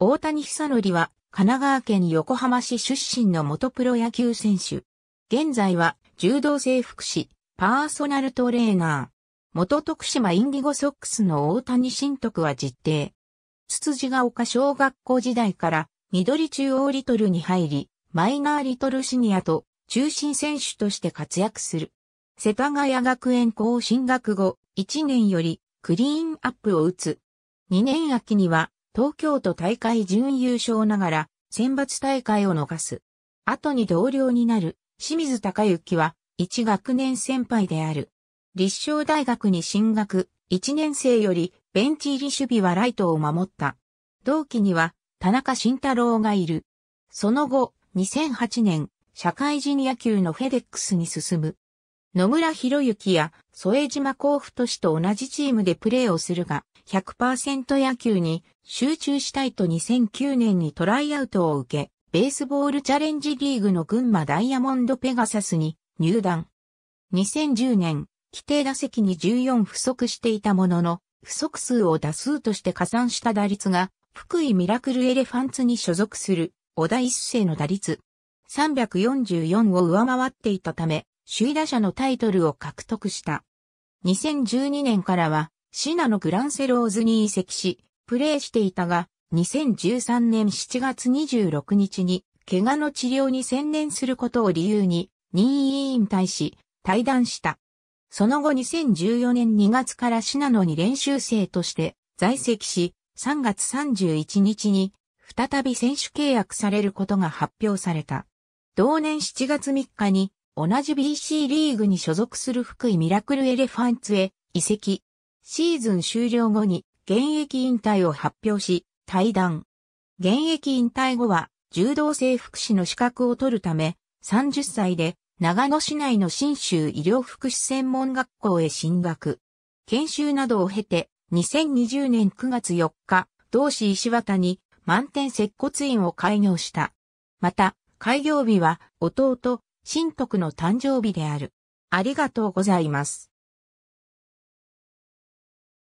大谷久則は神奈川県横浜市出身の元プロ野球選手。現在は柔道整復師、パーソナルトレーナー。元徳島インディゴソックスの大谷新徳は実定。つつじが丘小学校時代から緑中央リトルに入り、マイナーリトルシニアと中心選手として活躍する。世田谷学園校進学後、1年よりクリーンアップを打つ。2年秋には東京都大会準優勝ながら選抜大会を逃す。後に同僚になる清水隆之は一学年先輩である。立正大学に進学、一年生よりベンチ入り守備はライトを守った。同期には田中慎太郎がいる。その後、2008年、社会人野球のフェデックスに進む。野村博之や添島幸福都市と同じチームでプレーをするが、100%野球に集中したいと2009年にトライアウトを受け、ベースボールチャレンジリーグの群馬ダイヤモンドペガサスに入団。2010年、規定打席に14不足していたものの、不足数を打数として加算した打率が、福井ミラクルエレファンツに所属する小田一世の打率344を上回っていたため、首位打者のタイトルを獲得した。2012年からは、シナのグランセローズに移籍し、プレーしていたが、2013年7月26日に、怪我の治療に専念することを理由に、任意引退し、退団した。その後2014年2月からシナノに練習生として在籍し、3月31日に再び選手契約されることが発表された。同年7月3日に同じ BC リーグに所属する福井ミラクルエレファンツへ移籍。シーズン終了後に現役引退を発表し、退団。現役引退後は柔道整復師の資格を取るため、30歳で長野市内の新州医療福祉専門学校へ進学。研修などを経て、2020年9月4日、同市石渡に満点接骨院を開業した。また、開業日は弟、神徳の誕生日である。ありがとうございます。